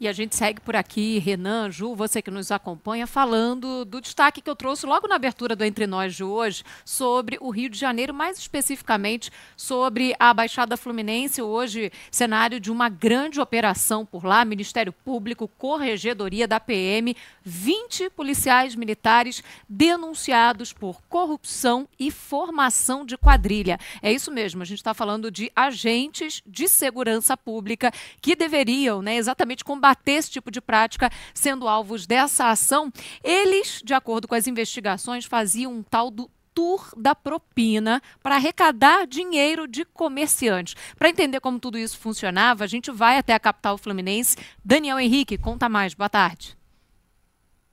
E a gente segue por aqui, Renan, Ju, você que nos acompanha, falando do destaque que eu trouxe logo na abertura do Entre Nós de hoje sobre o Rio de Janeiro, mais especificamente sobre a Baixada Fluminense. Hoje, cenário de uma grande operação por lá, Ministério Público, Corregedoria da PM, 20 policiais militares denunciados por corrupção e formação de quadrilha. É isso mesmo, a gente está falando de agentes de segurança pública que deveriam, né, exatamente combater combater esse tipo de prática, sendo alvos dessa ação, eles, de acordo com as investigações, faziam um tal do tour da propina para arrecadar dinheiro de comerciantes. Para entender como tudo isso funcionava, a gente vai até a capital fluminense. Daniel Henrique, conta mais. Boa tarde.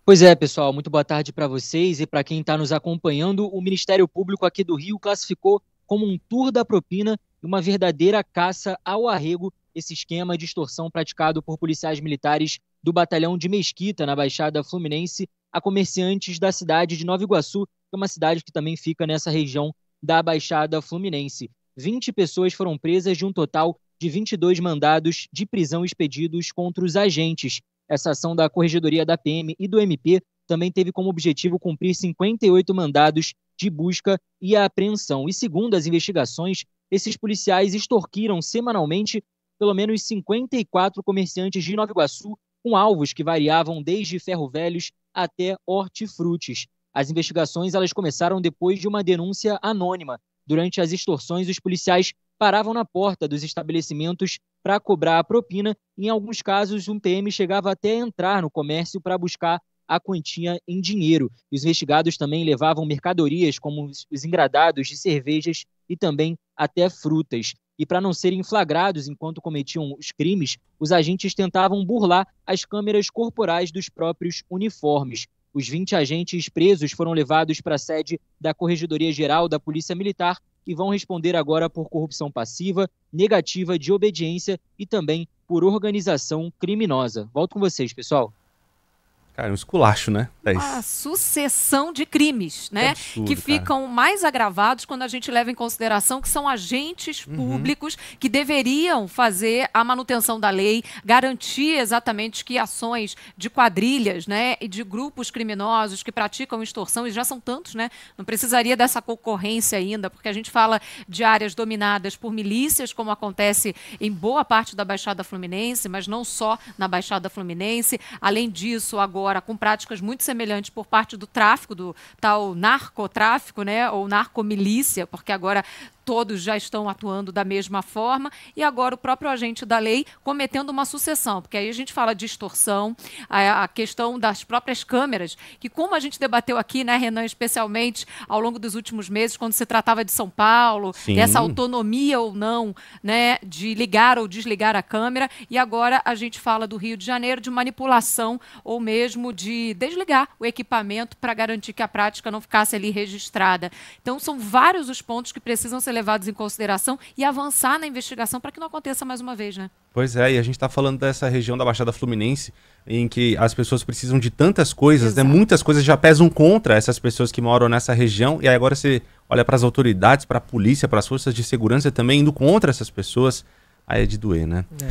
Pois é, pessoal, muito boa tarde para vocês e para quem está nos acompanhando. O Ministério Público aqui do Rio classificou como um tour da propina e uma verdadeira caça ao arrego esse esquema de extorsão praticado por policiais militares do batalhão de Mesquita, na Baixada Fluminense, a comerciantes da cidade de Nova Iguaçu, que é uma cidade que também fica nessa região da Baixada Fluminense. 20 pessoas foram presas de um total de 22 mandados de prisão expedidos contra os agentes. Essa ação da Corregedoria da PM e do MP também teve como objetivo cumprir 58 mandados de busca e apreensão. E segundo as investigações, esses policiais extorquiram semanalmente pelo menos 54 comerciantes de Nova Iguaçu, com alvos que variavam desde ferro velhos até hortifrutis. As investigações elas começaram depois de uma denúncia anônima. Durante as extorsões, os policiais paravam na porta dos estabelecimentos para cobrar a propina. Em alguns casos, um PM chegava até entrar no comércio para buscar a quantia em dinheiro. Os investigados também levavam mercadorias como os engradados de cervejas e também até frutas e para não serem flagrados enquanto cometiam os crimes, os agentes tentavam burlar as câmeras corporais dos próprios uniformes. Os 20 agentes presos foram levados para a sede da Corregedoria Geral da Polícia Militar e vão responder agora por corrupção passiva, negativa de obediência e também por organização criminosa. Volto com vocês, pessoal. Cara, é um esculacho, né? É Uma sucessão de crimes, né? Que, absurdo, que ficam cara. mais agravados quando a gente leva em consideração que são agentes uhum. públicos que deveriam fazer a manutenção da lei, garantir exatamente que ações de quadrilhas, né, e de grupos criminosos que praticam extorsão, e já são tantos, né? Não precisaria dessa concorrência ainda, porque a gente fala de áreas dominadas por milícias, como acontece em boa parte da Baixada Fluminense, mas não só na Baixada Fluminense. Além disso, agora agora com práticas muito semelhantes por parte do tráfico, do tal narcotráfico, né, ou narcomilícia, porque agora todos já estão atuando da mesma forma, e agora o próprio agente da lei cometendo uma sucessão, porque aí a gente fala de extorsão, a, a questão das próprias câmeras, que como a gente debateu aqui, né, Renan, especialmente ao longo dos últimos meses, quando se tratava de São Paulo, Sim. dessa autonomia ou não, né, de ligar ou desligar a câmera, e agora a gente fala do Rio de Janeiro de manipulação ou mesmo de desligar o equipamento para garantir que a prática não ficasse ali registrada. Então são vários os pontos que precisam ser ser levados em consideração e avançar na investigação para que não aconteça mais uma vez, né? Pois é, e a gente está falando dessa região da Baixada Fluminense em que as pessoas precisam de tantas coisas, né? Exato. né? Muitas coisas já pesam contra essas pessoas que moram nessa região e aí agora você olha para as autoridades, para a polícia, para as forças de segurança também indo contra essas pessoas, aí é de doer, né? É.